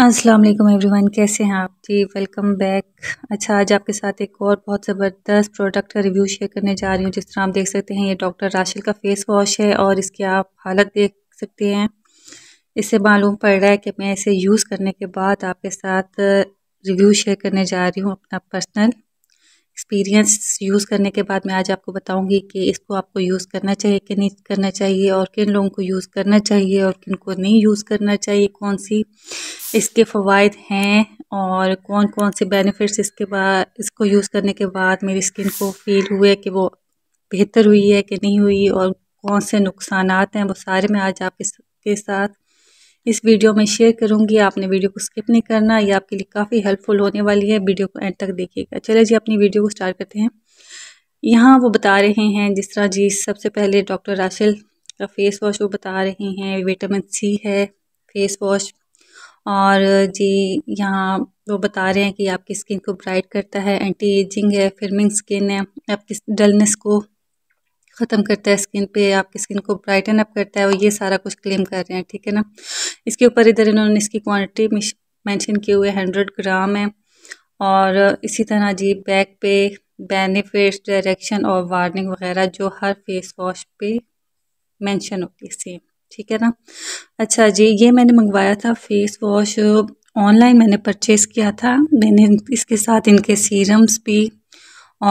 अस्सलाम वालेकुम एवरीवन कैसे हैं आप जी वेलकम बैक अच्छा आज आपके साथ एक और बहुत ज़बरदस्त प्रोडक्ट का रिव्यू शेयर करने जा रही हूँ जिस तरह आप देख सकते हैं ये डॉक्टर राशिल का फेस वॉश है और इसकी आप हालत देख सकते हैं इससे मालूम पड़ रहा है कि मैं इसे यूज़ करने के बाद आपके साथ रिव्यू शेयर करने जा रही हूँ अपना पर्सनल एक्सपीरियंस यूज़ करने के बाद मैं आज आपको बताऊंगी कि इसको आपको यूज़ करना चाहिए कि नहीं करना चाहिए और किन लोगों को यूज़ करना चाहिए और किन को नहीं यूज़ करना चाहिए कौन सी इसके फ़वाद हैं और कौन कौन से बेनिफिट्स इसके बाद इसको यूज़ करने के बाद मेरी स्किन को फील हुए कि वो बेहतर हुई है कि नहीं हुई और कौन से नुकसान हैं वो सारे मैं आज आप इसके साथ इस वीडियो में शेयर करूंगी आपने वीडियो को स्किप नहीं करना ये आपके लिए काफ़ी हेल्पफुल होने वाली है वीडियो को एंड तक देखिएगा चले जी अपनी वीडियो को स्टार्ट करते हैं यहाँ वो बता रहे हैं जिस तरह जी सबसे पहले डॉक्टर राशिल का फेस वॉश वो बता रहे हैं विटामिन सी है फेस वॉश और जी यहाँ वो बता रहे हैं कि आपकी स्किन को ब्राइट करता है एंटी एजिंग है फिल्मिंग स्किन है आपकी डलनेस को ख़त्म करता है स्किन पे आपकी स्किन को ब्राइटन अप करता है और ये सारा कुछ क्लेम कर रहे हैं ठीक है ना इसके ऊपर इधर इन्होंने इसकी क्वांटिटी मेंशन किए हुए हंड्रेड ग्राम है और इसी तरह जी बैक पे बेनिफिट्स डायरेक्शन और वार्निंग वगैरह जो हर फेस वॉश पे मेंशन होती है सेम ठीक है ना अच्छा जी ये मैंने मंगवाया था फेस वॉश ऑनलाइन मैंने परचेज़ किया था मैंने इसके साथ इनके सीरम्स भी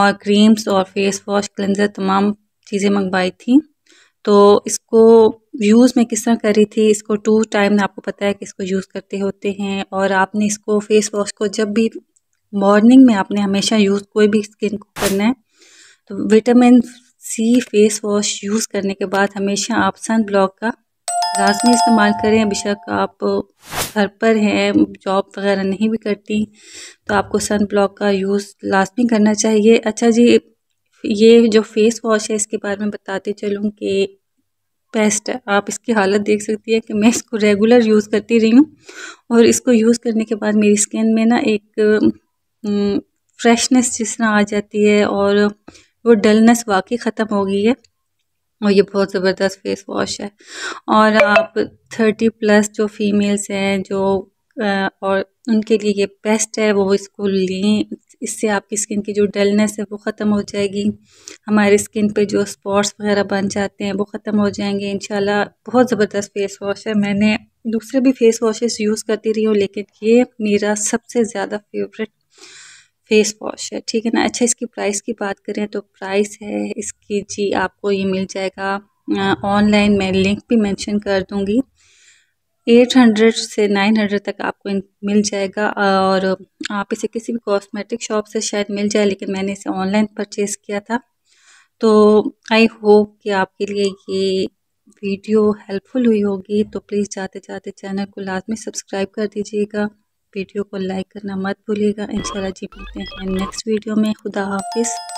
और क्रीम्स और फेस वॉश क्लेंजर तमाम चीज़ें मंगवाई थी तो इसको यूज़ मैं किस तरह कर रही थी इसको टू टाइम आपको पता है कि इसको यूज़ करते होते हैं और आपने इसको फेस वॉश को जब भी मॉर्निंग में आपने हमेशा यूज़ कोई भी स्किन को करना है तो vitamin C face wash use करने के बाद हमेशा आप सन ब्लॉक का लाजमी इस्तेमाल करें बेशक आप घर पर हैं जॉब वगैरह नहीं भी करती तो आपको सन ब्लॉक का यूज़ लाजमी करना चाहिए अच्छा जी ये जो फेस वॉश है इसके बारे में बताते चलूँ कि बेस्ट है आप इसकी हालत देख सकती है कि मैं इसको रेगुलर यूज़ करती रही हूँ और इसको यूज़ करने के बाद मेरी स्किन में ना एक फ्रेशनेस हम्म, जिस तरह आ जाती है और वो डलनेस वाकई ख़त्म हो गई है और ये बहुत ज़बरदस्त फेस वॉश है और आप थर्टी प्लस जो फीमेल्स हैं जो और उनके लिए ये बेस्ट है वो इसको लें इससे आपकी स्किन की जो डलनेस है वो ख़त्म हो जाएगी हमारे स्किन पे जो स्पॉट्स वगैरह बन जाते हैं वो ख़त्म हो जाएंगे इन बहुत ज़बरदस्त फेस वॉश है मैंने दूसरे भी फेस वॉशेस यूज़ करती रही हूँ लेकिन ये मेरा सबसे ज़्यादा फेवरेट फेस वॉश है ठीक है ना अच्छा इसकी प्राइस की बात करें तो प्राइस है इसकी जी आपको ये मिल जाएगा ऑनलाइन मैं लिंक भी मेंशन कर दूँगी 800 से 900 तक आपको मिल जाएगा और आप इसे किसी भी कॉस्मेटिक शॉप से शायद मिल जाए लेकिन मैंने इसे ऑनलाइन परचेज़ किया था तो आई होप कि आपके लिए ये वीडियो हेल्पफुल हुई होगी तो प्लीज़ जाते जाते चैनल को लाजमी सब्सक्राइब कर दीजिएगा वीडियो को लाइक करना मत भूलिएगा इंशाल्लाह जी मिलते हैं नेक्स्ट वीडियो में खुदा हाफिज़